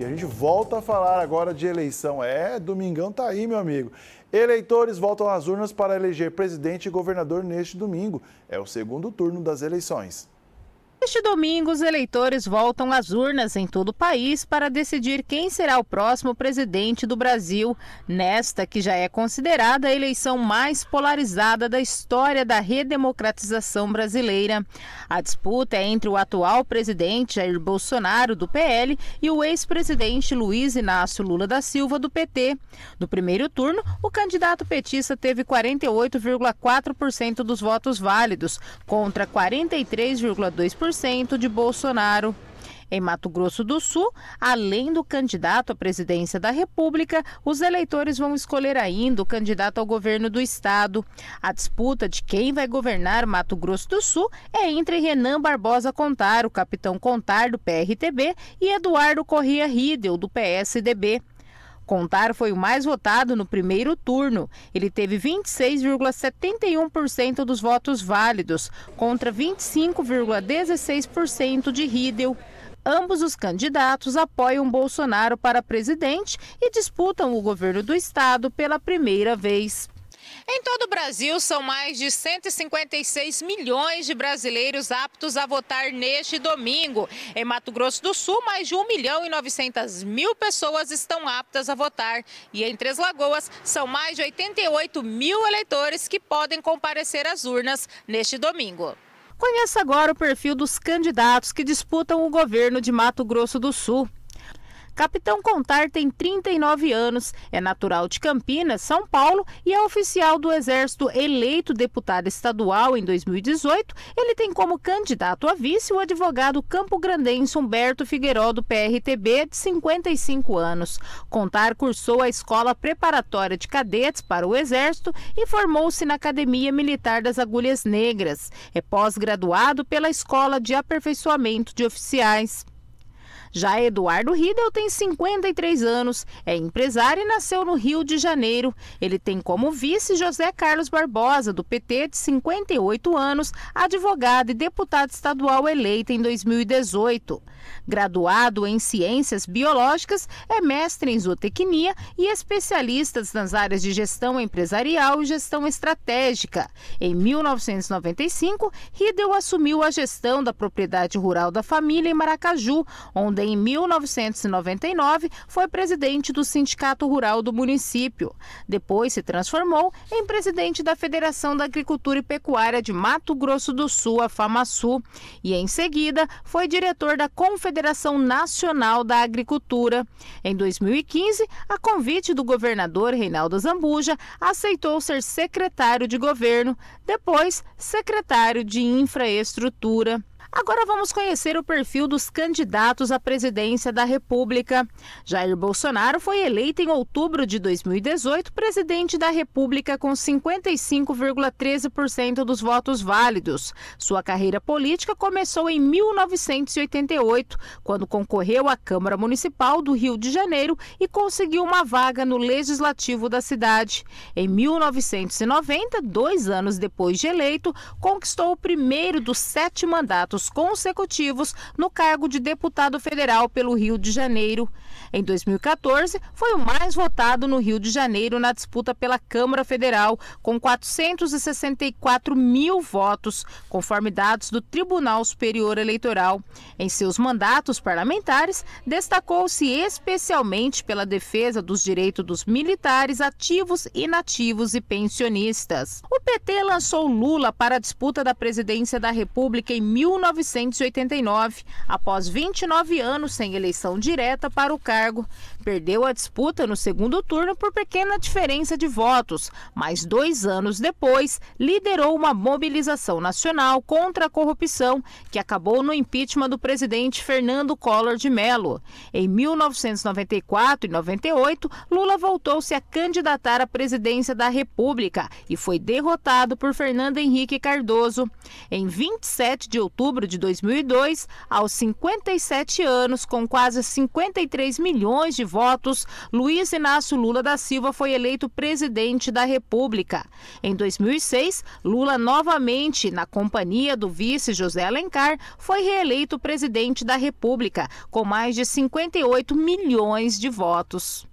E a gente volta a falar agora de eleição. É, domingão tá aí, meu amigo. Eleitores voltam às urnas para eleger presidente e governador neste domingo. É o segundo turno das eleições. Este domingo, os eleitores voltam às urnas em todo o país para decidir quem será o próximo presidente do Brasil, nesta que já é considerada a eleição mais polarizada da história da redemocratização brasileira. A disputa é entre o atual presidente Jair Bolsonaro, do PL, e o ex-presidente Luiz Inácio Lula da Silva, do PT. No primeiro turno, o candidato petista teve 48,4% dos votos válidos, contra 43,2% 100% de Bolsonaro. Em Mato Grosso do Sul, além do candidato à presidência da República, os eleitores vão escolher ainda o candidato ao governo do estado. A disputa de quem vai governar Mato Grosso do Sul é entre Renan Barbosa Contar, o capitão Contar do PRTB, e Eduardo Corrêa Ridel do PSDB. Contar foi o mais votado no primeiro turno. Ele teve 26,71% dos votos válidos, contra 25,16% de Riedel. Ambos os candidatos apoiam Bolsonaro para presidente e disputam o governo do estado pela primeira vez. Em todo o Brasil, são mais de 156 milhões de brasileiros aptos a votar neste domingo. Em Mato Grosso do Sul, mais de 1 milhão e 900 mil pessoas estão aptas a votar. E em Três Lagoas, são mais de 88 mil eleitores que podem comparecer às urnas neste domingo. Conheça agora o perfil dos candidatos que disputam o governo de Mato Grosso do Sul. Capitão Contar tem 39 anos, é natural de Campinas, São Paulo e é oficial do Exército eleito deputado estadual em 2018. Ele tem como candidato a vice o advogado campograndense Humberto Figueiró do PRTB, de 55 anos. Contar cursou a Escola Preparatória de Cadetes para o Exército e formou-se na Academia Militar das Agulhas Negras. É pós-graduado pela Escola de Aperfeiçoamento de Oficiais. Já Eduardo Riedel tem 53 anos, é empresário e nasceu no Rio de Janeiro. Ele tem como vice José Carlos Barbosa, do PT, de 58 anos, advogado e deputado estadual eleito em 2018. Graduado em Ciências Biológicas, é mestre em zootecnia e especialista nas áreas de gestão empresarial e gestão estratégica. Em 1995, Riedel assumiu a gestão da propriedade rural da família em Maracaju, onde em 1999 foi presidente do Sindicato Rural do município. Depois se transformou em presidente da Federação da Agricultura e Pecuária de Mato Grosso do Sul, a FamaSul, e em seguida foi diretor da Confederação Nacional da Agricultura. Em 2015, a convite do governador Reinaldo Zambuja, aceitou ser secretário de governo, depois secretário de infraestrutura. Agora vamos conhecer o perfil dos candidatos à presidência da República. Jair Bolsonaro foi eleito em outubro de 2018 presidente da República com 55,13% dos votos válidos. Sua carreira política começou em 1988, quando concorreu à Câmara Municipal do Rio de Janeiro e conseguiu uma vaga no Legislativo da cidade. Em 1990, dois anos depois de eleito, conquistou o primeiro dos sete mandatos consecutivos no cargo de deputado federal pelo Rio de Janeiro. Em 2014, foi o mais votado no Rio de Janeiro na disputa pela Câmara Federal, com 464 mil votos, conforme dados do Tribunal Superior Eleitoral. Em seus mandatos parlamentares, destacou-se especialmente pela defesa dos direitos dos militares ativos, inativos e pensionistas. O PT lançou Lula para a disputa da presidência da República em 1989, após 29 anos sem eleição direta para o cargo cargo, perdeu a disputa no segundo turno por pequena diferença de votos, mas dois anos depois liderou uma mobilização nacional contra a corrupção que acabou no impeachment do presidente Fernando Collor de Mello. Em 1994 e 98, Lula voltou-se a candidatar à presidência da República e foi derrotado por Fernando Henrique Cardoso. Em 27 de outubro de 2002, aos 57 anos, com quase 53 milhões milhões de votos, Luiz Inácio Lula da Silva foi eleito presidente da República. Em 2006, Lula novamente, na companhia do vice José Alencar, foi reeleito presidente da República, com mais de 58 milhões de votos.